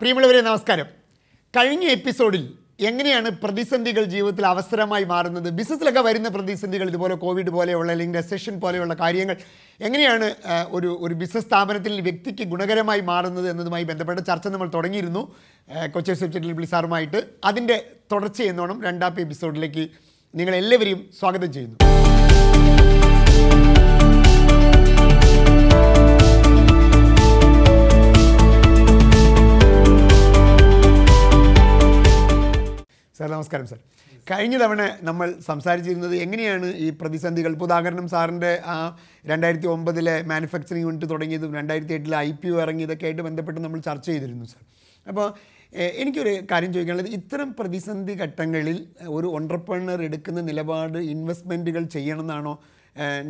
പ്രിയമുള്ളവരെ നമസ്കാരം കഴിഞ്ഞ എപ്പിസോഡിൽ എങ്ങനെയാണ് പ്രതിസന്ധികൾ ജീവിതത്തിൽ അവസരമായി മാറുന്നത് ബിസിനസ്സിലൊക്കെ വരുന്ന പ്രതിസന്ധികൾ ഇതുപോലെ കോവിഡ് പോലെയുള്ള അല്ലെങ്കിൽ റെസഷൻ പോലെയുള്ള കാര്യങ്ങൾ എങ്ങനെയാണ് ഒരു ഒരു ബിസിനസ് സ്ഥാപനത്തിൽ വ്യക്തിക്ക് ഗുണകരമായി മാറുന്നത് എന്നതുമായി ബന്ധപ്പെട്ട ചർച്ച നമ്മൾ തുടങ്ങിയിരുന്നു കൊച്ചി സബ്ജക്റ്റിൽ സാറുമായിട്ട് അതിൻ്റെ തുടർച്ചയെന്നോണം രണ്ടാമത്തെ എപ്പിസോഡിലേക്ക് നിങ്ങളെല്ലാവരെയും സ്വാഗതം ചെയ്യുന്നു നമസ്കാരം സാർ കഴിഞ്ഞ തവണ നമ്മൾ സംസാരിച്ചിരുന്നത് എങ്ങനെയാണ് ഈ പ്രതിസന്ധികൾ ഇപ്പോൾ ഉദാഹരണം സാറിൻ്റെ ആ രണ്ടായിരത്തി ഒമ്പതിലെ മാനുഫാക്ചറിങ് യൂണിറ്റ് തുടങ്ങിയതും രണ്ടായിരത്തി എട്ടിലെ ഐ പി ഒ ഇറങ്ങിയതൊക്കെ ആയിട്ട് ബന്ധപ്പെട്ട് നമ്മൾ ചർച്ച ചെയ്തിരുന്നു സാർ അപ്പോൾ എനിക്കൊരു കാര്യം ചോദിക്കാനുള്ളത് ഇത്തരം പ്രതിസന്ധി ഘട്ടങ്ങളിൽ ഒരു ഓണ്ടർപ്രണർ എടുക്കുന്ന നിലപാട് ഇൻവെസ്റ്റ്മെൻറ്റുകൾ ചെയ്യണമെന്നാണോ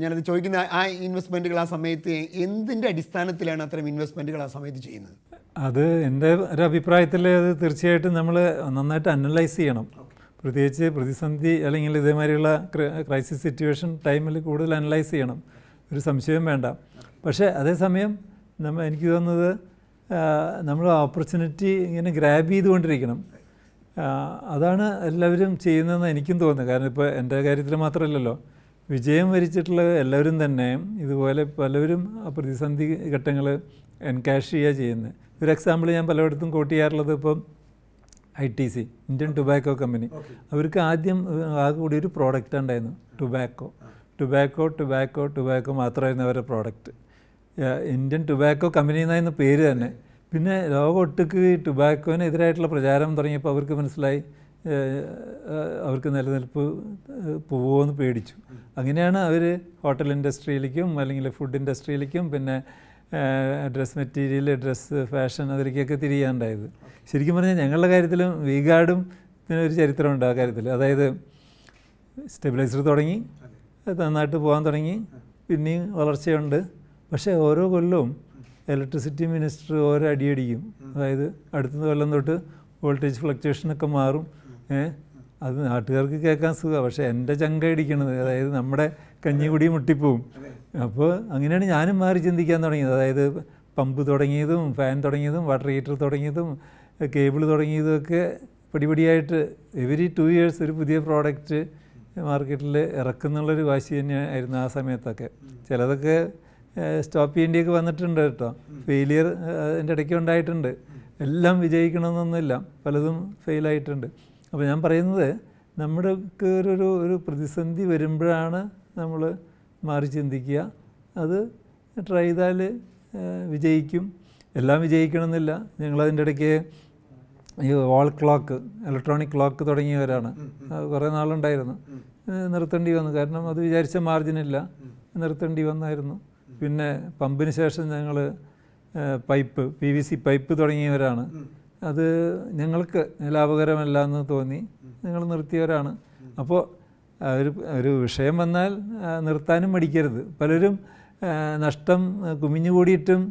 ഞാനത് ചോദിക്കുന്ന ആ ഇൻവെസ്റ്റ്മെൻറ്റുകൾ ആ സമയത്ത് എന്തിൻ്റെ അടിസ്ഥാനത്തിലാണ് അത്തരം ഇൻവെസ്റ്റ്മെൻറ്റുകൾ ആ സമയത്ത് ചെയ്യുന്നത് അത് എൻ്റെ ഒരു അഭിപ്രായത്തിൽ അത് തീർച്ചയായിട്ടും നമ്മൾ നന്നായിട്ട് അനലൈസ് ചെയ്യണം പ്രത്യേകിച്ച് പ്രതിസന്ധി അല്ലെങ്കിൽ ഇതേമാതിരിയുള്ള ക്രൈസിസ് സിറ്റുവേഷൻ ടൈമിൽ കൂടുതൽ അനലൈസ് ചെയ്യണം ഒരു സംശയം വേണ്ട പക്ഷേ അതേസമയം നമ്മൾ എനിക്ക് തോന്നുന്നത് നമ്മൾ ഓപ്പർച്യൂണിറ്റി ഇങ്ങനെ ഗ്രാബ് ചെയ്തുകൊണ്ടിരിക്കണം അതാണ് എല്ലാവരും ചെയ്യുന്നതെന്ന് എനിക്കും തോന്നുന്നത് കാരണം ഇപ്പോൾ എൻ്റെ കാര്യത്തിൽ മാത്രമല്ലല്ലോ വിജയം വരിച്ചിട്ടുള്ള എല്ലാവരും തന്നെ ഇതുപോലെ പലവരും പ്രതിസന്ധി ഘട്ടങ്ങൾ എൻകാഷ് ചെയ്യുക ചെയ്യുന്നത് ഒരു എക്സാമ്പിൾ ഞാൻ പലയിടത്തും കോട്ട് ചെയ്യാറുള്ളത് ഇപ്പം I T C Indian tobacco company അവർക്ക് ആദ്യം ആകെ കൂടി ഒരു പ്രോഡക്റ്റ് ഉണ്ടായിരുന്നു ടുബാക്കോ ടുബാക്കോ ടുബാക്കോ ടുബാക്കോ മാത്രമായിരുന്നു അവരുടെ പ്രോഡക്റ്റ് ഇന്ത്യൻ ടുബാക്കോ കമ്പനി എന്നായിരുന്നു പേര് തന്നെ പിന്നെ ലോകം ടുബാക്കോനെതിരായിട്ടുള്ള പ്രചാരം തുടങ്ങിയപ്പോൾ അവർക്ക് മനസ്സിലായി അവർക്ക് നിലനിൽപ്പ് പോവുമെന്ന് പേടിച്ചു അങ്ങനെയാണ് അവർ ഹോട്ടൽ ഇൻഡസ്ട്രിയിലേക്കും അല്ലെങ്കിൽ ഫുഡ് ഇൻഡസ്ട്രിയിലേക്കും പിന്നെ ഡ്രസ് മെറ്റീരിയൽ ഡ്രസ്സ് ഫാഷൻ അതിലേക്കൊക്കെ തിരിയാണ്ടായത് ശരിക്കും പറഞ്ഞാൽ ഞങ്ങളുടെ കാര്യത്തിലും വീഗാർഡും ഗാർഡും പിന്നെ ഒരു ചരിത്രമുണ്ട് ആ കാര്യത്തിൽ അതായത് സ്റ്റെബിലൈസർ തുടങ്ങി നന്നായിട്ട് പോകാൻ തുടങ്ങി പിന്നെയും വളർച്ചയുണ്ട് പക്ഷേ ഓരോ കൊല്ലവും ഇലക്ട്രിസിറ്റി മിനിസ്റ്റർ ഓരോ അടിയടിക്കും അതായത് അടുത്ത കൊല്ലം തൊട്ട് വോൾട്ടേജ് ഫ്ലക്ച്വേഷനൊക്കെ മാറും അത് നാട്ടുകാർക്ക് കേൾക്കാൻ സുഖമാണ് പക്ഷേ എൻ്റെ ചങ്ക അടിക്കണത് അതായത് നമ്മുടെ കഞ്ഞികുടി മുട്ടിപ്പോവും അപ്പോൾ അങ്ങനെയാണ് ഞാനും മാറി ചിന്തിക്കാൻ തുടങ്ങിയത് അതായത് പമ്പ് തുടങ്ങിയതും ഫാൻ തുടങ്ങിയതും വാട്ടർ ഹീറ്റർ തുടങ്ങിയതും കേബിൾ തുടങ്ങിയതൊക്കെ പടിപടിയായിട്ട് എവരി ടു ഇയേഴ്സ് ഒരു പുതിയ പ്രോഡക്റ്റ് മാർക്കറ്റിൽ ഇറക്കുന്നുള്ളൊരു വാശി തന്നെയായിരുന്നു ആ സമയത്തൊക്കെ ചിലതൊക്കെ സ്റ്റോപ്പ് ചെയ്യേണ്ടിയൊക്കെ വന്നിട്ടുണ്ട് കേട്ടോ ഫെയിലിയർ അതിൻ്റെ ഇടയ്ക്ക് ഉണ്ടായിട്ടുണ്ട് എല്ലാം വിജയിക്കണമെന്നൊന്നുമില്ല പലതും ഫെയിലായിട്ടുണ്ട് അപ്പോൾ ഞാൻ പറയുന്നത് നമ്മുടെ ഒരു ഒരു പ്രതിസന്ധി വരുമ്പോഴാണ് നമ്മൾ മാറി ചിന്തിക്കുക അത് ട്രൈ ചെയ്താൽ വിജയിക്കും എല്ലാം വിജയിക്കണമെന്നില്ല ഞങ്ങളതിൻ്റെ ഇടയ്ക്ക് ഈ വാൾ ക്ലോക്ക് ഇലക്ട്രോണിക് ക്ലോക്ക് തുടങ്ങിയവരാണ് കുറേ നാളുണ്ടായിരുന്നു നിർത്തേണ്ടി വന്നു കാരണം അത് വിചാരിച്ച മാർജിനില്ല നിർത്തേണ്ടി വന്നായിരുന്നു പിന്നെ പമ്പിന് ശേഷം ഞങ്ങൾ pipe P V C pipe തുടങ്ങിയവരാണ് അത് ഞങ്ങൾക്ക് ലാഭകരമല്ല എന്ന് തോന്നി ഞങ്ങൾ നിർത്തിയവരാണ് അപ്പോൾ ഒരു ഒരു വിഷയം വന്നാൽ നിർത്താനും മടിക്കരുത് പലരും നഷ്ടം കുമിഞ്ഞുകൂടിയിട്ടും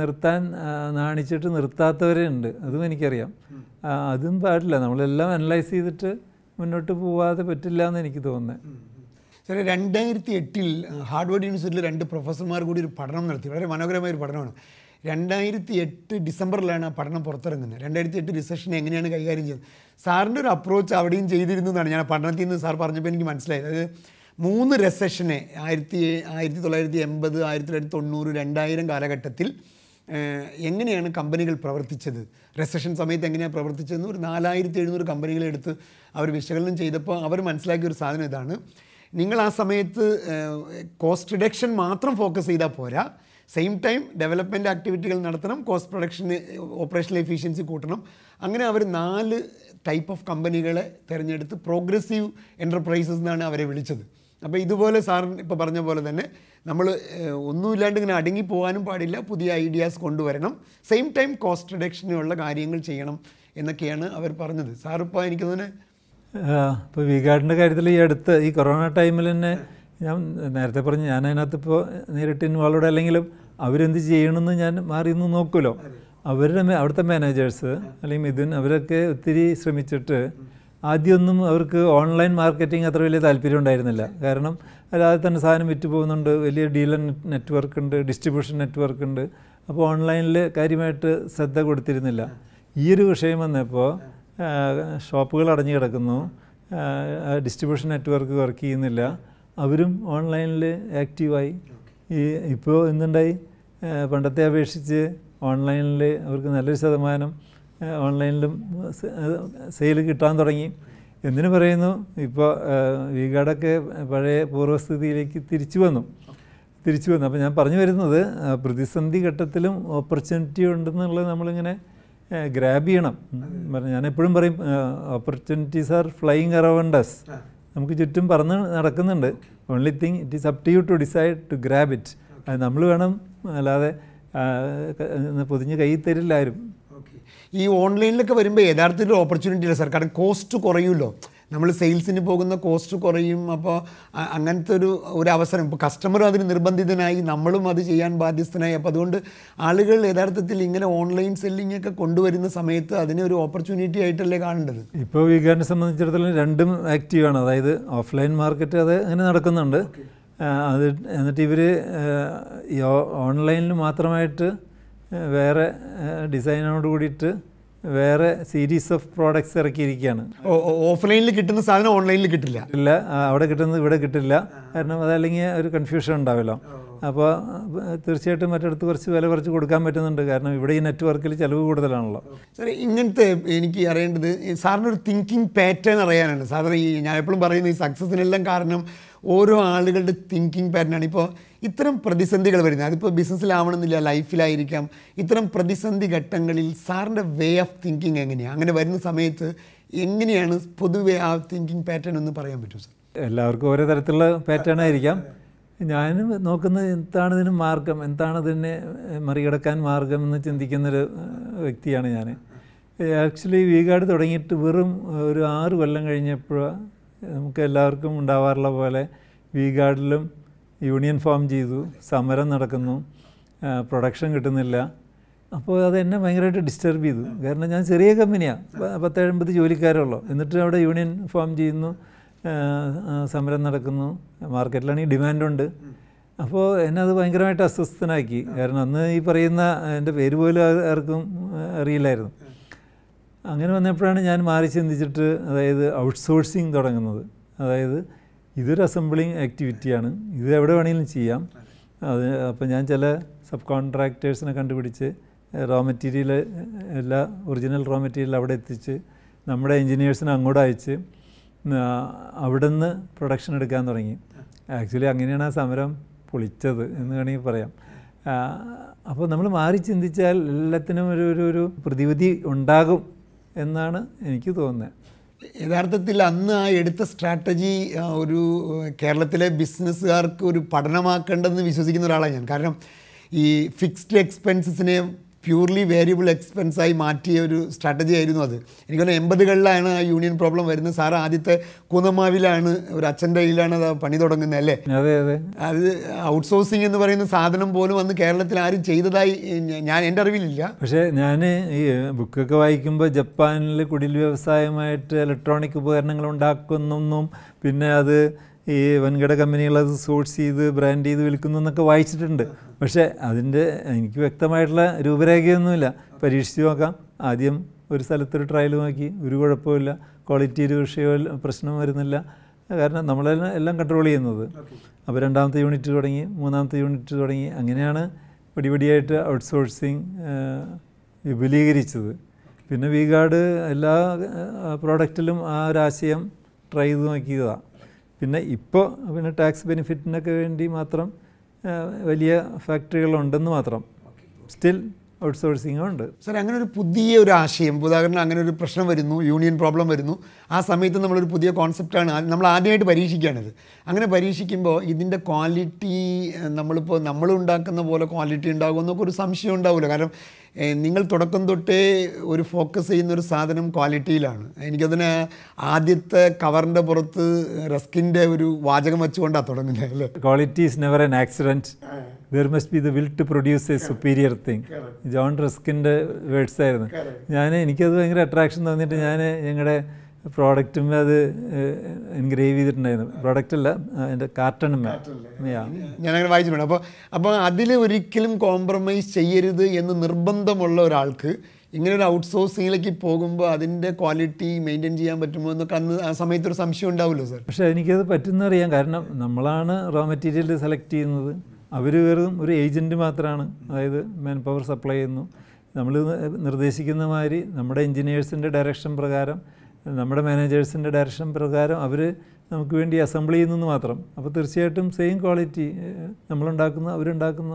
നിർത്താൻ നാണിച്ചിട്ട് നിർത്താത്തവരേ ഉണ്ട് അതും എനിക്കറിയാം അതും പാടില്ല നമ്മളെല്ലാം അനലൈസ് ചെയ്തിട്ട് മുന്നോട്ട് പോവാതെ പറ്റില്ല എന്ന് എനിക്ക് തോന്നുന്നത് ചില രണ്ടായിരത്തി എട്ടിൽ ഹാർഡ്വേർഡ് യൂണിവേഴ്സിറ്റിയിൽ രണ്ട് പ്രൊഫസർമാർ കൂടി ഒരു പഠനം നടത്തി വളരെ മനോഹരമായ ഒരു പഠനമാണ് രണ്ടായിരത്തി എട്ട് ഡിസംബറിലാണ് പഠനം പുറത്തിറങ്ങുന്നത് രണ്ടായിരത്തി എട്ട് റിസഷൻ എങ്ങനെയാണ് കൈകാര്യം ചെയ്യുന്നത് സാറിൻ്റെ ഒരു അപ്രോച്ച് അവിടെയും ചെയ്തിരുന്നു എന്നാണ് ഞാൻ പഠനത്തിൽ നിന്ന് സാർ പറഞ്ഞപ്പോൾ എനിക്ക് മനസ്സിലായത് അതായത് മൂന്ന് റെസഷനെ ആയിരത്തി ആയിരത്തി തൊള്ളായിരത്തി എൺപത് ആയിരത്തി തൊള്ളായിരത്തി തൊണ്ണൂറ് രണ്ടായിരം കാലഘട്ടത്തിൽ എങ്ങനെയാണ് കമ്പനികൾ പ്രവർത്തിച്ചത് റെസഷൻ സമയത്ത് എങ്ങനെയാണ് പ്രവർത്തിച്ചതെന്ന് ഒരു നാലായിരത്തി എഴുന്നൂറ് കമ്പനികളെടുത്ത് അവർ വിശകലനം ചെയ്തപ്പോൾ അവർ മനസ്സിലാക്കിയ ഒരു സാധനം ഇതാണ് നിങ്ങൾ ആ സമയത്ത് കോസ്റ്റ് റിഡക്ഷൻ മാത്രം ഫോക്കസ് ചെയ്താൽ പോരാ സെയിം ടൈം ഡെവലപ്മെൻറ്റ് ആക്ടിവിറ്റികൾ നടത്തണം കോസ്റ്റ് പ്രൊഡക്ഷൻ ഓപ്പറേഷൻ എഫിഷ്യൻസി കൂട്ടണം അങ്ങനെ അവർ നാല് ടൈപ്പ് ഓഫ് കമ്പനികളെ തിരഞ്ഞെടുത്ത് പ്രോഗ്രസീവ് എൻ്റർപ്രൈസസ് എന്നാണ് അവരെ വിളിച്ചത് അപ്പോൾ ഇതുപോലെ സാർ ഇപ്പോൾ പറഞ്ഞ പോലെ തന്നെ നമ്മൾ ഒന്നുമില്ലാണ്ട് ഇങ്ങനെ അടുങ്ങി പോകാനും പാടില്ല പുതിയ ഐഡിയാസ് കൊണ്ടുവരണം സെയിം ടൈം കോസ്റ്റ് റിഡക്ഷനുള്ള കാര്യങ്ങൾ ചെയ്യണം എന്നൊക്കെയാണ് അവർ പറഞ്ഞത് സാറിപ്പോൾ എനിക്ക് തന്നെ ഇപ്പോൾ വികാടിൻ്റെ കാര്യത്തിൽ ഈ അടുത്ത് ഈ കൊറോണ ടൈമിൽ തന്നെ ഞാൻ നേരത്തെ പറഞ്ഞു ഞാൻ അതിനകത്ത് ഇപ്പോൾ നേരിട്ട് ഇൻവോൾവ്ഡ് അല്ലെങ്കിലും അവരെന്ത് ചെയ്യണമെന്ന് ഞാൻ മാറി നിന്ന് നോക്കുമല്ലോ അവരുടെ അവിടുത്തെ മാനേജേഴ്സ് അല്ലെങ്കിൽ മിഥുൻ അവരൊക്കെ ഒത്തിരി ശ്രമിച്ചിട്ട് ആദ്യമൊന്നും അവർക്ക് ഓൺലൈൻ മാർക്കറ്റിംഗ് അത്ര വലിയ താല്പര്യം ഉണ്ടായിരുന്നില്ല കാരണം അല്ലാതെ തന്നെ സാധനം വിറ്റ് പോകുന്നുണ്ട് വലിയ ഡീലർ നെറ്റ്വർക്ക് ഉണ്ട് ഡിസ്ട്രിബ്യൂഷൻ നെറ്റ്വർക്ക് ഉണ്ട് അപ്പോൾ ഓൺലൈനിൽ കാര്യമായിട്ട് ശ്രദ്ധ കൊടുത്തിരുന്നില്ല ഈ ഒരു വിഷയം വന്നപ്പോൾ ഷോപ്പുകൾ അടഞ്ഞു കിടക്കുന്നു ഡിസ്ട്രിബ്യൂഷൻ നെറ്റ്വർക്ക് വർക്ക് ചെയ്യുന്നില്ല അവരും ഓൺലൈനിൽ ആക്റ്റീവായി ഈ ഇപ്പോൾ എന്തുണ്ടായി പണ്ടത്തെ അപേക്ഷിച്ച് ഓൺലൈനിൽ അവർക്ക് നല്ലൊരു ശതമാനം ഓൺലൈനിലും സെയിൽ കിട്ടാൻ തുടങ്ങി എന്തിനു പറയുന്നു ഇപ്പോൾ വീഗാഡൊക്കെ പഴയ പൂർവ്വസ്ഥിതിയിലേക്ക് തിരിച്ചു വന്നു തിരിച്ചു വന്നു അപ്പോൾ ഞാൻ പറഞ്ഞു വരുന്നത് പ്രതിസന്ധി ഘട്ടത്തിലും ഓപ്പർച്യൂണിറ്റി ഉണ്ടെന്നുള്ളത് നമ്മളിങ്ങനെ ഗ്രാബ് ചെയ്യണം ഞാൻ എപ്പോഴും പറയും opportunities are flying around us നമുക്ക് ചുറ്റും പറന്ന് നടക്കുന്നുണ്ട് only thing it is up to you to decide to grab it അത് നമ്മൾ വേണം അല്ലാതെ പൊതിഞ്ഞ് കൈ തരില്ലാരും ഈ ഓൺലൈനിലൊക്കെ വരുമ്പോൾ യഥാർത്ഥത്തിൽ ഓപ്പർച്യൂണിറ്റി ഇല്ല സർ കാരണം കോസ്റ്റ് കുറയുമല്ലോ നമ്മൾ സെയിൽസിന് പോകുന്ന കോസ്റ്റ് കുറയും അപ്പോൾ അങ്ങനത്തെ ഒരു ഒരു അവസരം ഇപ്പോൾ കസ്റ്റമറും അതിന് നിർബന്ധിതനായി നമ്മളും അത് ചെയ്യാൻ ബാധ്യസ്ഥനായി അപ്പോൾ അതുകൊണ്ട് ആളുകൾ യഥാർത്ഥത്തിൽ ഇങ്ങനെ ഓൺലൈൻ സെല്ലിംഗ് ഒക്കെ കൊണ്ടുവരുന്ന സമയത്ത് അതിനെ ഒരു ഓപ്പർച്യൂണിറ്റി ആയിട്ടല്ലേ കാണേണ്ടത് ഇപ്പോൾ വികാറിനെ സംബന്ധിച്ചിടത്തോളം രണ്ടും ആക്റ്റീവാണ് അതായത് ഓഫ്ലൈൻ മാർക്കറ്റ് അത് അങ്ങനെ നടക്കുന്നുണ്ട് അത് എന്നിട്ട് ഇവർ ഈ ഓൺലൈനിൽ മാത്രമായിട്ട് വേറെ ഡിസൈനോട് കൂടിയിട്ട് വേറെ സീരീസ് ഓഫ് പ്രോഡക്ട്സ് ഇറക്കിയിരിക്കുകയാണ് ഓഫ്ലൈനിൽ കിട്ടുന്ന സാധനം ഓൺലൈനിൽ കിട്ടില്ല ഇല്ല അവിടെ കിട്ടുന്നത് ഇവിടെ കിട്ടില്ല കാരണം അതല്ലെങ്കിൽ ഒരു കൺഫ്യൂഷൻ ഉണ്ടാവില്ല അപ്പോൾ തീർച്ചയായിട്ടും മറ്റടുത്ത് കുറച്ച് വില കുറച്ച് കൊടുക്കാൻ പറ്റുന്നുണ്ട് കാരണം ഇവിടെ ഈ നെറ്റ്വർക്കിൽ ചിലവ് കൂടുതലാണല്ലോ സാർ ഇങ്ങനത്തെ എനിക്ക് അറിയേണ്ടത് സാറിൻ്റെ ഒരു തിങ്കിങ് പാറ്റേൺ അറിയാനാണ് സാറിന് ഈ ഞാൻ എപ്പോഴും പറയുന്ന ഈ സക്സസിനെല്ലാം കാരണം ഓരോ ആളുകളുടെ തിങ്കിങ് പാറ്റേണാണ് ഇപ്പോൾ ഇത്തരം പ്രതിസന്ധികൾ വരുന്നത് അതിപ്പോൾ ബിസിനസ്സിലാവണമെന്നില്ല ലൈഫിലായിരിക്കാം ഇത്തരം പ്രതിസന്ധി ഘട്ടങ്ങളിൽ സാറിൻ്റെ വേ ഓഫ് തിങ്കിങ് എങ്ങനെയാണ് അങ്ങനെ വരുന്ന സമയത്ത് എങ്ങനെയാണ് പൊതുവേ ആ തിങ്കിങ് പാറ്റേൺ എന്ന് പറയാൻ പറ്റുമോ സാർ എല്ലാവർക്കും ഓരോ തരത്തിലുള്ള പാറ്റേൺ ആയിരിക്കാം ഞാനും നോക്കുന്നത് എന്താണ് ഇതിന് മാർഗം എന്താണ് ഇതിനെ മറികടക്കാൻ മാർഗം എന്ന് ചിന്തിക്കുന്നൊരു വ്യക്തിയാണ് ഞാൻ ആക്ച്വലി വീഗാട് തുടങ്ങിയിട്ട് വെറും ഒരു ആറ് കൊല്ലം കഴിഞ്ഞപ്പോൾ നമുക്ക് എല്ലാവർക്കും ഉണ്ടാവാറുള്ള പോലെ വീഗാഡിലും യൂണിയൻ ഫോം ചെയ്തു സമരം നടക്കുന്നു പ്രൊഡക്ഷൻ കിട്ടുന്നില്ല അപ്പോൾ അത് എന്നെ ഭയങ്കരമായിട്ട് ഡിസ്റ്റർബ് ചെയ്തു കാരണം ഞാൻ ചെറിയ കമ്പനിയാണ് പത്തേഴമ്പത് ജോലിക്കാരുള്ളൂ എന്നിട്ട് അവിടെ യൂണിയൻ ഫോം ചെയ്യുന്നു സമരം നടക്കുന്നു മാർക്കറ്റിലാണെങ്കിൽ ഡിമാൻഡുണ്ട് അപ്പോൾ എന്നെ അത് ഭയങ്കരമായിട്ട് അസ്വസ്ഥനാക്കി കാരണം അന്ന് ഈ പറയുന്ന എൻ്റെ പേര് പോലും ആർക്കും അറിയില്ലായിരുന്നു അങ്ങനെ വന്നപ്പോഴാണ് ഞാൻ മാറി ചിന്തിച്ചിട്ട് അതായത് ഔട്ട്സോഴ്സിങ് തുടങ്ങുന്നത് അതായത് ഇതൊരു അസംബ്ലിങ് ആക്ടിവിറ്റിയാണ് ഇത് എവിടെ വേണമെങ്കിലും ചെയ്യാം അത് അപ്പോൾ ഞാൻ ചില സബ് കോൺട്രാക്ടേഴ്സിനെ കണ്ടുപിടിച്ച് റോ മെറ്റീരിയൽ എല്ലാ ഒറിജിനൽ റോ മെറ്റീരിയൽ അവിടെ എത്തിച്ച് നമ്മുടെ എൻജിനീയേഴ്സിനെ അങ്ങോട്ട് അയച്ച് അവിടുന്ന് പ്രൊഡക്ഷൻ എടുക്കാൻ തുടങ്ങി ആക്ച്വലി അങ്ങനെയാണ് ആ സമരം പൊളിച്ചത് എന്ന് വേണമെങ്കിൽ പറയാം അപ്പോൾ നമ്മൾ മാറി ചിന്തിച്ചാൽ എല്ലാത്തിനും ഒരു ഒരു ഒരു പ്രതിവിധി ഉണ്ടാകും എന്നാണ് എനിക്ക് തോന്നുന്നത് യഥാർത്ഥത്തിൽ അന്ന് ആ എടുത്ത സ്ട്രാറ്റജി ഒരു കേരളത്തിലെ ബിസിനസ്സുകാർക്ക് ഒരു പഠനമാക്കേണ്ടതെന്ന് വിശ്വസിക്കുന്ന ഒരാളാണ് ഞാൻ കാരണം ഈ ഫിക്സ്ഡ് എക്സ്പെൻസസിനെ പ്യൂർലി വേരിയബിൾ എക്സ്പെൻസായി മാറ്റിയ ഒരു സ്ട്രാറ്റജി ആയിരുന്നു അത് എനിക്ക് തോന്നുന്നു എൺപതുകളിലാണ് ആ യൂണിയൻ പ്രോബ്ലം വരുന്നത് സാർ ആദ്യത്തെ കൂന്നമാവിലാണ് ഒരു അച്ഛൻ്റെ കയ്യിലാണ് അത് പണി തുടങ്ങുന്നത് അല്ലേ അതെ അതെ അത് ഔട്ട്സോഴ്സിംഗ് എന്ന് പറയുന്ന സാധനം പോലും അന്ന് കേരളത്തിൽ ആരും ചെയ്തതായി ഞാൻ എൻ്റെ അറിവിലില്ല പക്ഷേ ഞാൻ ഈ ബുക്കൊക്കെ വായിക്കുമ്പോൾ ജപ്പാനിൽ കുടിൽ വ്യവസായമായിട്ട് ഇലക്ട്രോണിക് ഉപകരണങ്ങൾ ഉണ്ടാക്കുന്നെന്നും പിന്നെ അത് ഈ വൻകിട കമ്പനികളത് സോഴ്സ് ചെയ്ത് ബ്രാൻഡ് ചെയ്ത് വിൽക്കുന്നു എന്നൊക്കെ വായിച്ചിട്ടുണ്ട് പക്ഷേ അതിൻ്റെ എനിക്ക് വ്യക്തമായിട്ടുള്ള രൂപരേഖയൊന്നുമില്ല പരീക്ഷിച്ച് നോക്കാം ആദ്യം ഒരു സ്ഥലത്തൊരു ട്രയൽ നോക്കി ഒരു കുഴപ്പമില്ല ക്വാളിറ്റി ഒരു വിഷയമല്ല പ്രശ്നം വരുന്നില്ല കാരണം നമ്മളെല്ലാം എല്ലാം കൺട്രോൾ ചെയ്യുന്നത് അപ്പോൾ രണ്ടാമത്തെ യൂണിറ്റ് തുടങ്ങി മൂന്നാമത്തെ യൂണിറ്റ് തുടങ്ങി അങ്ങനെയാണ് പടിപടിയായിട്ട് ഔട്ട്സോഴ്സിങ് വിപുലീകരിച്ചത് പിന്നെ വി ഗാർഡ് എല്ലാ പ്രോഡക്റ്റിലും ആ ഒരാശയം ട്രൈ ചെയ്ത് നോക്കിയതാണ് പിന്നെ ഇപ്പോൾ പിന്നെ ടാക്സ് ബെനിഫിറ്റിനൊക്കെ വേണ്ടി മാത്രം വലിയ ഫാക്ടറികളുണ്ടെന്ന് മാത്രം സ്റ്റിൽ ഔട്ട്സോഴ്സിംഗ് ഉണ്ട് സർ അങ്ങനെ ഒരു പുതിയ ഒരു ആശയം ഉദാഹരണം അങ്ങനെ ഒരു പ്രശ്നം വരുന്നു യൂണിയൻ പ്രോബ്ലം വരുന്നു ആ സമയത്ത് നമ്മളൊരു പുതിയ കോൺസെപ്റ്റാണ് നമ്മൾ ആദ്യമായിട്ട് പരീക്ഷിക്കുകയാണിത് അങ്ങനെ പരീക്ഷിക്കുമ്പോൾ ഇതിൻ്റെ ക്വാളിറ്റി നമ്മളിപ്പോൾ നമ്മൾ ഉണ്ടാക്കുന്ന പോലെ ക്വാളിറ്റി ഉണ്ടാകുമെന്നൊക്കെ ഒരു സംശയം ഉണ്ടാവില്ല കാരണം നിങ്ങൾ തുടക്കം തൊട്ടേ ഒരു ഫോക്കസ് ചെയ്യുന്ന ഒരു സാധനം ക്വാളിറ്റിയിലാണ് എനിക്കതിന് ആദ്യത്തെ കവറിൻ്റെ പുറത്ത് റെസ്കിൻ്റെ ഒരു വാചകം വെച്ചുകൊണ്ടാണ് തുടങ്ങുന്നത് അല്ലേ quality is never an accident there must be the will to produce a superior thing John റെസ്കിൻ്റെ വേർഡ്സ് ആയിരുന്നു ഞാൻ എനിക്കത് ഭയങ്കര അട്രാക്ഷൻ തോന്നിയിട്ട് ഞാൻ ഞങ്ങളുടെ പ്രോഡക്റ്റും അത് എൻഗ്രേവ് ചെയ്തിട്ടുണ്ടായിരുന്നു പ്രോഡക്റ്റ് അല്ല എൻ്റെ കാർട്ടണും ഞാനങ്ങനെ വായിച്ചിട്ടുണ്ട് അപ്പോൾ അപ്പോൾ അതിൽ ഒരിക്കലും കോംപ്രമൈസ് ചെയ്യരുത് എന്ന് നിർബന്ധമുള്ള ഒരാൾക്ക് ഇങ്ങനെ ഒരു ഔട്ട്സോഴ്സിങ്ങിലേക്ക് പോകുമ്പോൾ അതിൻ്റെ ക്വാളിറ്റി മെയിൻറ്റെയിൻ ചെയ്യാൻ പറ്റുമോ എന്നൊക്കെ അന്ന് ആ സമയത്ത് ഒരു സംശയം ഉണ്ടാവുമല്ലോ സാർ പക്ഷേ എനിക്കത് പറ്റുന്നറിയാം കാരണം നമ്മളാണ് റോ മെറ്റീരിയൽ സെലക്ട് ചെയ്യുന്നത് അവർ വെറും ഒരു ഏജൻറ്റ് മാത്രമാണ് അതായത് മാൻ പവർ സപ്ലൈ ചെയ്യുന്നു നമ്മൾ നിർദ്ദേശിക്കുന്ന മാതിരി നമ്മുടെ എൻജിനീയേഴ്സിൻ്റെ ഡയറക്ഷൻ പ്രകാരം നമ്മുടെ മാനേജേഴ്സിൻ്റെ ഡയറക്ഷൻ പ്രകാരം അവർ നമുക്ക് വേണ്ടി അസംബിൾ ചെയ്യുന്നെന്ന് മാത്രം അപ്പോൾ തീർച്ചയായിട്ടും സെയിം ക്വാളിറ്റി നമ്മളുണ്ടാക്കുന്ന അവരുണ്ടാക്കുന്ന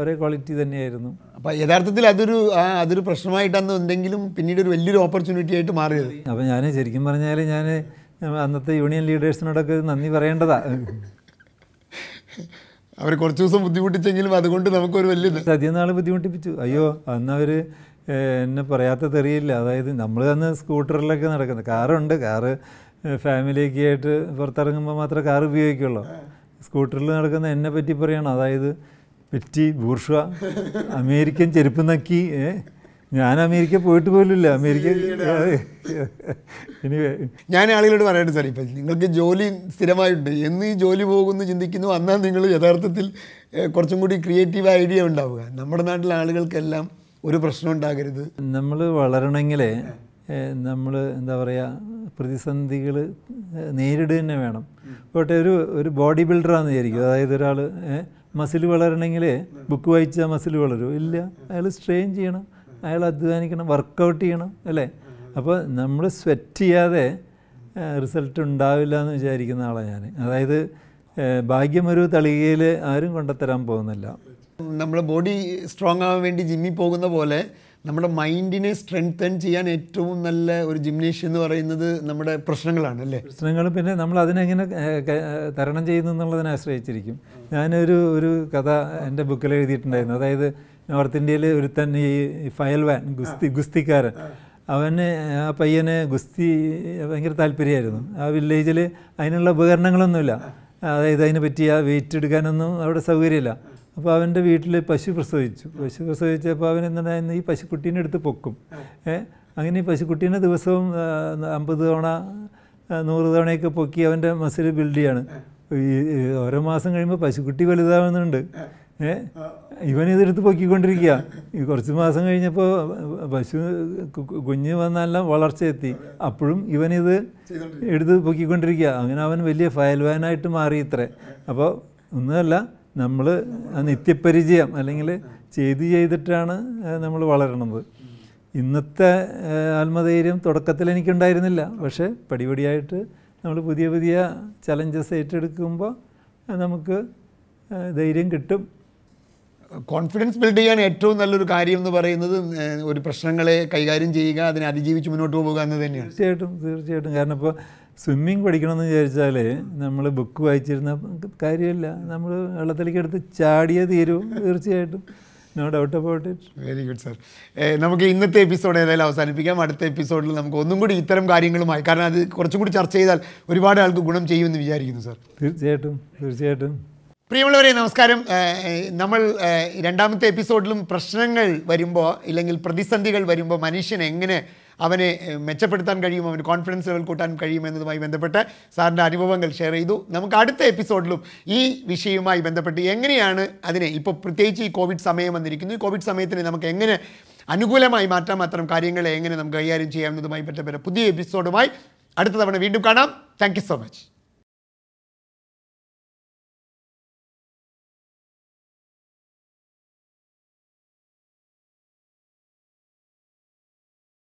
ഒരേ ക്വാളിറ്റി തന്നെയായിരുന്നു അപ്പോൾ യഥാർത്ഥത്തിൽ അതൊരു അതൊരു പ്രശ്നമായിട്ടാണ് ഉണ്ടെങ്കിലും പിന്നീട് ഒരു വലിയൊരു ഓപ്പർച്യൂണിറ്റി ആയിട്ട് മാറിയത് അപ്പോൾ ഞാൻ ശരിക്കും പറഞ്ഞാൽ ഞാൻ അന്നത്തെ യൂണിയൻ ലീഡേഴ്സിനോടൊക്കെ നന്ദി പറയേണ്ടതാ അവർ കുറച്ച് ദിവസം ബുദ്ധിമുട്ടിച്ചെങ്കിലും അതുകൊണ്ട് നമുക്കൊരു വലിയ അധികം നാൾ ബുദ്ധിമുട്ടിപ്പിച്ചു അയ്യോ അന്നവർ എന്നെ പറയാത്ത തെറിയില്ല അതായത് നമ്മൾ തന്നെ സ്കൂട്ടറിലൊക്കെ നടക്കുന്നത് കാറുണ്ട് കാറ് ഫാമിലിയൊക്കെ ആയിട്ട് പുറത്തിറങ്ങുമ്പോൾ മാത്രമേ കാർ ഉപയോഗിക്കുള്ളൂ സ്കൂട്ടറിൽ നടക്കുന്ന എന്നെ പറ്റി പറയണം അതായത് പെറ്റി ബൂർഷ അമേരിക്കൻ ചെരുപ്പ് നക്കി ഞാൻ അമേരിക്ക പോയിട്ട് പോലില്ല അമേരിക്ക ഞാൻ ആളുകളോട് പറയട്ടെ സാർ ഇപ്പം നിങ്ങൾക്ക് ജോലി സ്ഥിരമായിട്ടുണ്ട് എന്ന് ഈ ജോലി പോകുമെന്ന് ചിന്തിക്കുന്നു അന്നാ നിങ്ങൾ യഥാർത്ഥത്തിൽ കുറച്ചും കൂടി ക്രിയേറ്റീവ് ഐഡിയ ഉണ്ടാവുക നമ്മുടെ നാട്ടിലെ ആളുകൾക്കെല്ലാം ഒരു പ്രശ്നം ഉണ്ടാകരുത് നമ്മൾ വളരണമെങ്കിൽ നമ്മൾ എന്താ പറയുക പ്രതിസന്ധികൾ നേരിടുക തന്നെ വേണം പോട്ടെ ഒരു ഒരു ബോഡി ബിൽഡറാണെന്ന് വിചാരിക്കും അതായത് ഒരാൾ മസിൽ വളരണമെങ്കിൽ ബുക്ക് വായിച്ചാൽ മസിൽ വളരും ഇല്ല അയാൾ സ്ട്രെയിൻ ചെയ്യണം അയാൾ അധ്വാനിക്കണം വർക്കൗട്ട് ചെയ്യണം അല്ലേ അപ്പോൾ നമ്മൾ സ്വെറ്റ് ചെയ്യാതെ റിസൾട്ട് ഉണ്ടാവില്ല എന്ന് വിചാരിക്കുന്ന ആളാണ് ഞാൻ അതായത് ഭാഗ്യമൊരു തളികയിൽ ആരും കൊണ്ടുത്തരാൻ പോകുന്നില്ല നമ്മുടെ ബോഡി സ്ട്രോങ് ആവാൻ വേണ്ടി ജിമ്മിൽ പോകുന്ന പോലെ നമ്മുടെ മൈൻഡിനെ സ്ട്രെങ്തൻ ചെയ്യാൻ ഏറ്റവും നല്ല ഒരു ജിംനേഷ്യം എന്ന് പറയുന്നത് നമ്മുടെ പ്രശ്നങ്ങളാണ് അല്ലേ പ്രശ്നങ്ങൾ പിന്നെ നമ്മൾ അതിനെങ്ങനെ തരണം ചെയ്യുന്നു എന്നുള്ളതിനെ ആശ്രയിച്ചിരിക്കും ഞാനൊരു ഒരു കഥ എൻ്റെ ബുക്കിൽ എഴുതിയിട്ടുണ്ടായിരുന്നു അതായത് നോർത്ത് ഇന്ത്യയിൽ ഒരുത്തൻ ഈ ഫയൽവാൻ ഗുസ്തി ഗുസ്തിക്കാരൻ അവന് ആ പയ്യന് ഗുസ്തി ഭയങ്കര താല്പര്യമായിരുന്നു ആ വില്ലേജിൽ അതിനുള്ള ഉപകരണങ്ങളൊന്നുമില്ല അതായത് അതിനെ പറ്റിയ വെയിറ്റ് എടുക്കാനൊന്നും അവിടെ സൗകര്യമില്ല അപ്പോൾ അവൻ്റെ വീട്ടിൽ പശു പ്രസവിച്ചു പശു പ്രസവിച്ചപ്പോൾ അവൻ എന്താണ് ഈ പശുക്കുട്ടീനെ എടുത്ത് പൊക്കും അങ്ങനെ ഈ പശുക്കുട്ടീനെ ദിവസവും അമ്പത് തവണ നൂറ് തവണയൊക്കെ പൊക്കി അവൻ്റെ മസിൽ ബിൽഡ് ചെയ്യാണ് ഈ ഓരോ മാസം കഴിയുമ്പോൾ പശുക്കുട്ടി വലുതാവുന്നുണ്ട് ഏഹ് ഇവനിതെടുത്ത് പൊക്കിക്കൊണ്ടിരിക്കുക ഈ കുറച്ച് മാസം കഴിഞ്ഞപ്പോൾ പശു കുഞ്ഞ് വന്നെല്ലാം എത്തി അപ്പോഴും ഇവനിത് എടുത്ത് പൊക്കിക്കൊണ്ടിരിക്കുക അങ്ങനെ അവൻ വലിയ ഫയൽവാനായിട്ട് മാറി ഇത്രേ അപ്പോൾ ഒന്നുമല്ല നമ്മൾ നിത്യപരിചയം അല്ലെങ്കിൽ ചെയ്ത് ചെയ്തിട്ടാണ് നമ്മൾ വളരണത് ഇന്നത്തെ ആത്മധൈര്യം തുടക്കത്തിൽ എനിക്കുണ്ടായിരുന്നില്ല പക്ഷേ പടിപടിയായിട്ട് നമ്മൾ പുതിയ പുതിയ ചലഞ്ചസ് ഏറ്റെടുക്കുമ്പോൾ നമുക്ക് ധൈര്യം കിട്ടും കോൺഫിഡൻസ് ബിൽഡ് ചെയ്യാൻ ഏറ്റവും നല്ലൊരു കാര്യം എന്ന് പറയുന്നത് ഒരു പ്രശ്നങ്ങളെ കൈകാര്യം ചെയ്യുക അതിനെ അതിജീവിച്ച് മുന്നോട്ട് പോകുക എന്ന് തന്നെയാണ് തീർച്ചയായിട്ടും തീർച്ചയായിട്ടും കാരണം ഇപ്പോൾ സ്വിമ്മിങ് പഠിക്കണമെന്ന് വിചാരിച്ചാൽ നമ്മൾ ബുക്ക് വായിച്ചിരുന്ന കാര്യമില്ല നമ്മൾ വെള്ളത്തിലേക്ക് എടുത്ത് ചാടിയേ തീരൂ തീർച്ചയായിട്ടും no doubt about it very good sir നമുക്ക് ഇന്നത്തെ എപ്പിസോഡ് ഏതായാലും അവസാനിപ്പിക്കാം അടുത്ത എപ്പിസോഡിൽ നമുക്ക് ഒന്നും കൂടി ഇത്തരം കാര്യങ്ങളുമായി കാരണം അത് കുറച്ചും കൂടി ചർച്ച ചെയ്താൽ ഒരുപാട് ആൾക്ക് ഗുണം ചെയ്യുമെന്ന് വിചാരിക്കുന്നു സർ തീർച്ചയായിട്ടും തീർച്ചയായിട്ടും പ്രിയമുള്ളവരെ നമസ്കാരം നമ്മൾ രണ്ടാമത്തെ എപ്പിസോഡിലും പ്രശ്നങ്ങൾ വരുമ്പോൾ ഇല്ലെങ്കിൽ പ്രതിസന്ധികൾ വരുമ്പോൾ മനുഷ്യൻ എങ്ങനെ അവനെ മെച്ചപ്പെടുത്താൻ കഴിയും അവന് കോൺഫിഡൻസ് ലെവൽ കൂട്ടാൻ കഴിയും എന്നതുമായി ബന്ധപ്പെട്ട് സാറിൻ്റെ അനുഭവങ്ങൾ ഷെയർ ചെയ്തു നമുക്ക് അടുത്ത എപ്പിസോഡിലും ഈ വിഷയവുമായി ബന്ധപ്പെട്ട് എങ്ങനെയാണ് അതിനെ ഇപ്പോൾ പ്രത്യേകിച്ച് ഈ കോവിഡ് സമയം വന്നിരിക്കുന്നു ഈ കോവിഡ് സമയത്തിനെ നമുക്ക് എങ്ങനെ അനുകൂലമായി മാറ്റാൻ അത്തരം കാര്യങ്ങളെ എങ്ങനെ നമുക്ക് കൈകാര്യം ചെയ്യാമെന്നതുമായി ബന്ധപ്പെട്ട പുതിയ എപ്പിസോഡുമായി അടുത്ത തവണ വീണ്ടും കാണാം താങ്ക് സോ മച്ച്